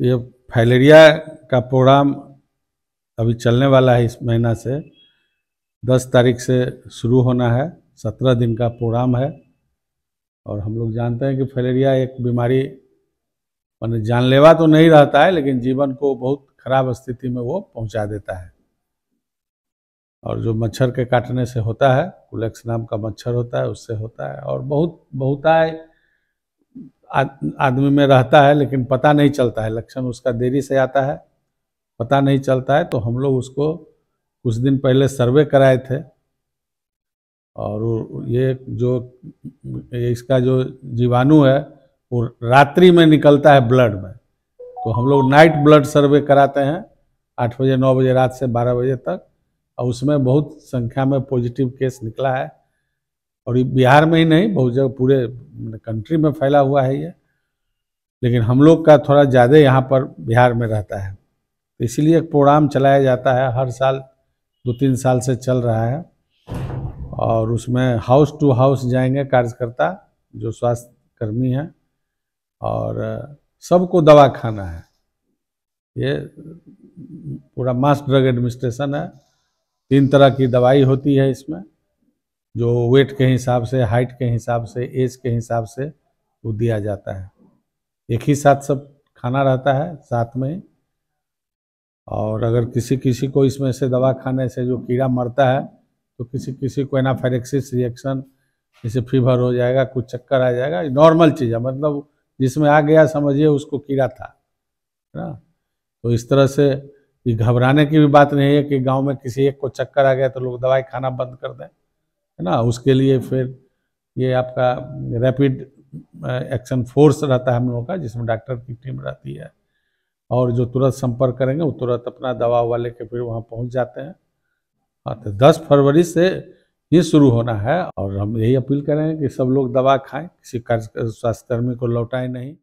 ये फाइलेरिया का प्रोग्राम अभी चलने वाला है इस महीना से दस तारीख से शुरू होना है सत्रह दिन का प्रोग्राम है और हम लोग जानते हैं कि फलेरिया एक बीमारी मैंने जानलेवा तो नहीं रहता है लेकिन जीवन को बहुत खराब स्थिति में वो पहुंचा देता है और जो मच्छर के काटने से होता है कुलेक्स नाम का मच्छर होता है उससे होता है और बहुत बहुताय आदमी में रहता है लेकिन पता नहीं चलता है लक्षण उसका देरी से आता है पता नहीं चलता है तो हम लोग उसको कुछ दिन पहले सर्वे कराए थे और ये जो इसका जो जीवाणु है वो रात्रि में निकलता है ब्लड में तो हम लोग नाइट ब्लड सर्वे कराते हैं आठ बजे नौ बजे रात से बारह बजे तक और उसमें बहुत संख्या में पॉजिटिव केस निकला है और ये बिहार में ही नहीं बहुत जगह पूरे कंट्री मतलब में फैला हुआ है ये लेकिन हम लोग का थोड़ा ज़्यादा यहाँ पर बिहार में रहता है तो इसीलिए एक प्रोग्राम चलाया जाता है हर साल दो तीन साल से चल रहा है और उसमें हाउस टू हाउस जाएंगे कार्यकर्ता जो स्वास्थ्य कर्मी हैं और सबको दवा खाना है ये पूरा मास ड्रग एडमिनिस्ट्रेशन है तीन तरह की दवाई होती है इसमें जो वेट के हिसाब से हाइट के हिसाब से एज के हिसाब से वो दिया जाता है एक ही साथ सब खाना रहता है साथ में और अगर किसी किसी को इसमें से दवा खाने से जो कीड़ा मरता है तो किसी किसी को एनाफेरेक्सिस रिएक्शन जैसे फीवर हो जाएगा कुछ चक्कर आ जाएगा नॉर्मल चीज़ है मतलब जिसमें आ गया समझिए उसको कीड़ा था ना तो इस तरह से घबराने की भी बात नहीं है कि गांव में किसी एक को चक्कर आ गया तो लोग दवाई खाना बंद कर दें है ना उसके लिए फिर ये आपका रैपिड एक्शन फोर्स रहता है हम लोगों का जिसमें डॉक्टर की टीम रहती है और जो तुरंत संपर्क करेंगे वो तुरंत अपना दवा वाले के फिर वहाँ पहुँच जाते हैं हाँ तो दस फरवरी से ये शुरू होना है और हम यही अपील करेंगे कि सब लोग दवा खाएं किसी कार्य स्वास्थ्यकर्मी को लौटाएं नहीं